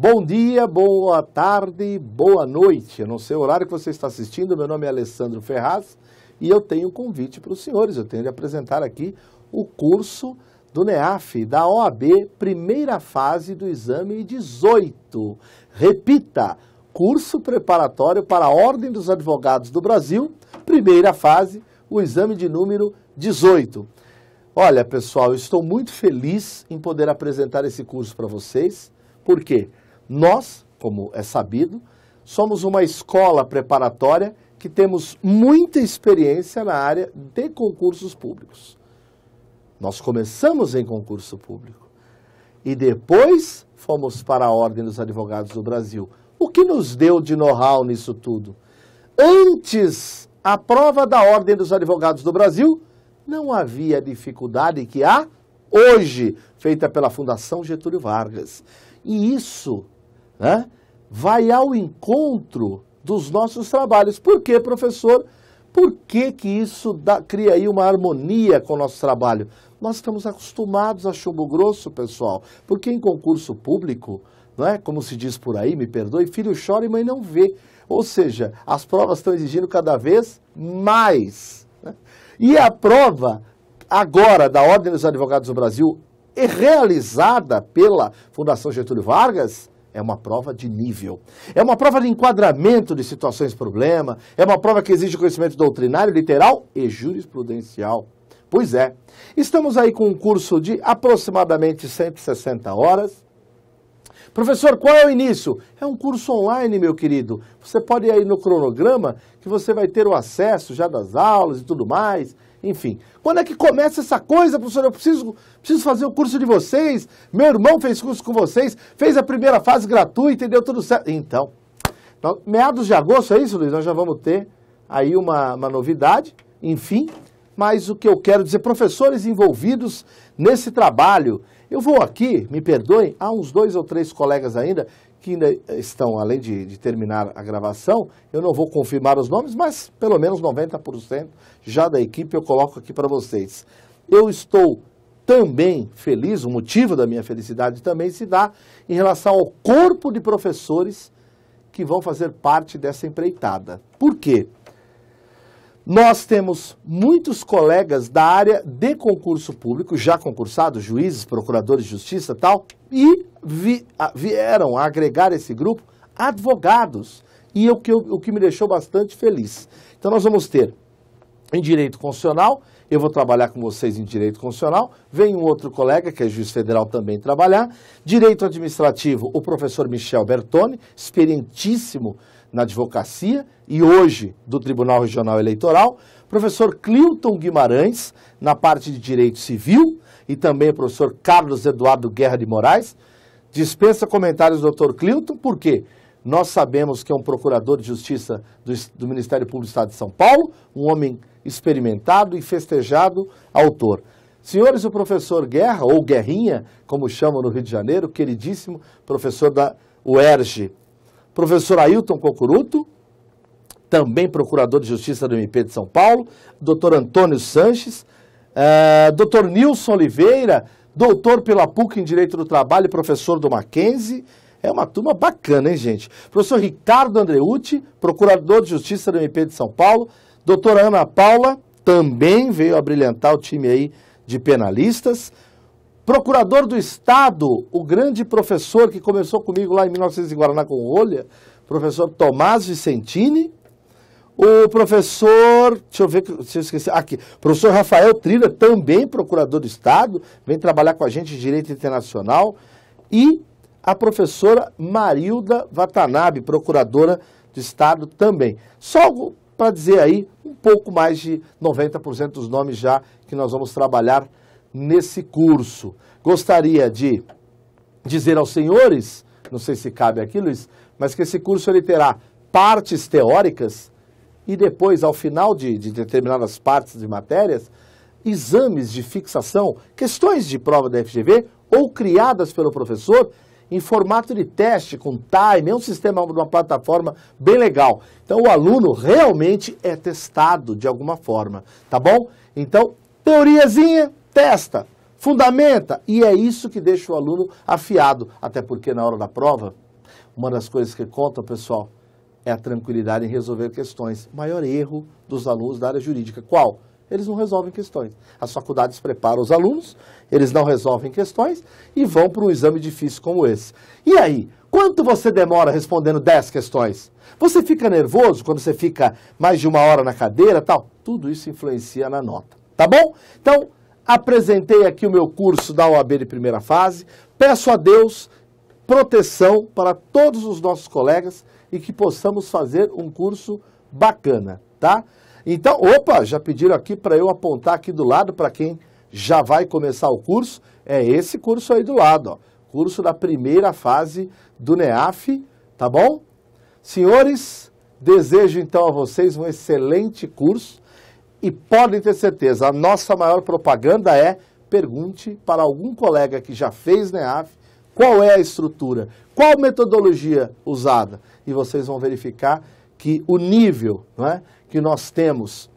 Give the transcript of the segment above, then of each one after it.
Bom dia, boa tarde, boa noite. Eu não sei o horário que você está assistindo. Meu nome é Alessandro Ferraz e eu tenho um convite para os senhores. Eu tenho de apresentar aqui o curso do NEAF, da OAB, primeira fase do exame 18. Repita, curso preparatório para a Ordem dos Advogados do Brasil, primeira fase, o exame de número 18. Olha, pessoal, eu estou muito feliz em poder apresentar esse curso para vocês. Por quê? Nós, como é sabido, somos uma escola preparatória que temos muita experiência na área de concursos públicos. Nós começamos em concurso público e depois fomos para a Ordem dos Advogados do Brasil. O que nos deu de know-how nisso tudo? Antes, a prova da Ordem dos Advogados do Brasil não havia dificuldade que há hoje, feita pela Fundação Getúlio Vargas. E isso né, vai ao encontro dos nossos trabalhos. Por quê, professor? Por que, que isso dá, cria aí uma harmonia com o nosso trabalho? Nós estamos acostumados a chumbo grosso, pessoal, porque em concurso público, não é? como se diz por aí, me perdoe, filho chora e mãe não vê. Ou seja, as provas estão exigindo cada vez mais. Né? E a prova agora da Ordem dos Advogados do Brasil, é realizada pela Fundação Getúlio Vargas, é uma prova de nível. É uma prova de enquadramento de situações problema. É uma prova que exige conhecimento doutrinário, literal e jurisprudencial. Pois é. Estamos aí com um curso de aproximadamente 160 horas. Professor, qual é o início? É um curso online, meu querido. Você pode ir aí no cronograma que você vai ter o acesso já das aulas e tudo mais. Enfim, quando é que começa essa coisa, professor? Eu preciso, preciso fazer o curso de vocês. Meu irmão fez curso com vocês, fez a primeira fase gratuita e deu tudo certo. Então, então meados de agosto, é isso, Luiz? Nós já vamos ter aí uma, uma novidade, enfim. Mas o que eu quero dizer, professores envolvidos nesse trabalho. Eu vou aqui, me perdoem, há uns dois ou três colegas ainda que ainda estão, além de, de, terminar a gravação, eu não vou confirmar os nomes, mas pelo menos 90% já da equipe eu coloco aqui para vocês. Eu estou também feliz, o motivo da minha felicidade também se dá em relação ao corpo de professores que vão fazer parte dessa empreitada. Por quê? Nós temos muitos colegas da área de concurso público, já concursados, juízes, procuradores de justiça tal, e vi, vieram a agregar esse grupo advogados. E é o que, o que me deixou bastante feliz. Então, nós vamos ter em direito constitucional, eu vou trabalhar com vocês em direito constitucional, vem um outro colega, que é juiz federal, também trabalhar. Direito administrativo, o professor Michel Bertoni, experientíssimo na advocacia e hoje do Tribunal Regional Eleitoral. Professor Clilton Guimarães, na parte de direito civil, e também o professor Carlos Eduardo Guerra de Moraes, Dispensa comentários, doutor Clinton, porque Nós sabemos que é um procurador de justiça do, do, Ministério Público do Estado de São Paulo, um homem experimentado e festejado autor. Senhores, o professor Guerra, ou Guerrinha, como chamam no Rio de Janeiro, queridíssimo professor da UERJ. Professor Ailton Cocuruto, também procurador de justiça do MP de São Paulo. Doutor Antônio Sanches. Uh, doutor Nilson Oliveira, doutor pela PUC em Direito do Trabalho e professor do Mackenzie. É uma turma bacana, hein, gente? Professor Ricardo Andreucci, procurador de Justiça do MP de São Paulo. Doutora Ana Paula também veio a brilhantar o time aí de penalistas. Procurador do Estado, o grande professor que começou comigo lá em 1900 em Guaraná com Olha, professor Tomás Vicentini. O professor, deixa eu ver se eu esqueci, aqui, professor Rafael Trilha, também procurador do Estado, vem trabalhar com a gente em Direito Internacional, e a professora Marilda Watanabe, procuradora do Estado também. Só para dizer aí, um pouco mais de 90% dos nomes já que nós vamos trabalhar nesse curso. Gostaria de dizer aos senhores, não sei se cabe aqui, Luiz, mas que esse curso ele terá partes teóricas e depois, ao final de, de determinadas partes de matérias, exames de fixação, questões de prova da FGV ou criadas pelo professor em formato de teste, com time, é um sistema, uma plataforma bem legal. Então o aluno realmente é testado de alguma forma, tá bom? Então, teoriazinha, testa, fundamenta, e é isso que deixa o aluno afiado, até porque na hora da prova, uma das coisas que conta, pessoal, é a tranquilidade em resolver questões. O maior erro dos alunos da área jurídica. Qual? Eles não resolvem questões. As faculdades preparam os alunos, eles não resolvem questões e vão para um exame difícil como esse. E aí, quanto você demora respondendo 10 questões? Você fica nervoso quando você fica mais de uma hora na cadeira tal? Tudo isso influencia na nota. Tá bom? Então, apresentei aqui o meu curso da OAB de primeira fase. Peço a Deus proteção para todos os nossos colegas e que possamos fazer um curso bacana, tá? Então, opa, já pediram aqui para eu apontar aqui do lado para quem já vai começar o curso, é esse curso aí do lado, ó, curso da primeira fase do NEAF, tá bom? Senhores, desejo então a vocês um excelente curso e podem ter certeza, a nossa maior propaganda é pergunte para algum colega que já fez NEAF qual é a estrutura, qual metodologia usada. E vocês vão verificar que o nível é, que nós temos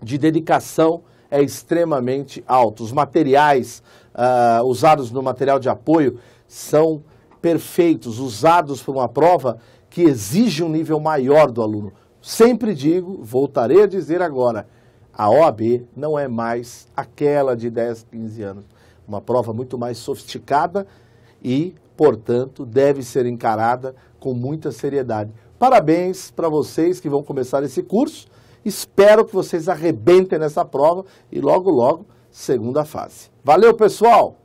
de dedicação é extremamente alto. Os materiais uh, usados no material de apoio são perfeitos, usados para uma prova que exige um nível maior do aluno. Sempre digo, voltarei a dizer agora, a OAB não é mais aquela de 10, 15 anos. Uma prova muito mais sofisticada, e, portanto, deve ser encarada com muita seriedade. Parabéns para vocês que vão começar esse curso. Espero que vocês arrebentem nessa prova e logo, logo, segunda fase. Valeu, pessoal!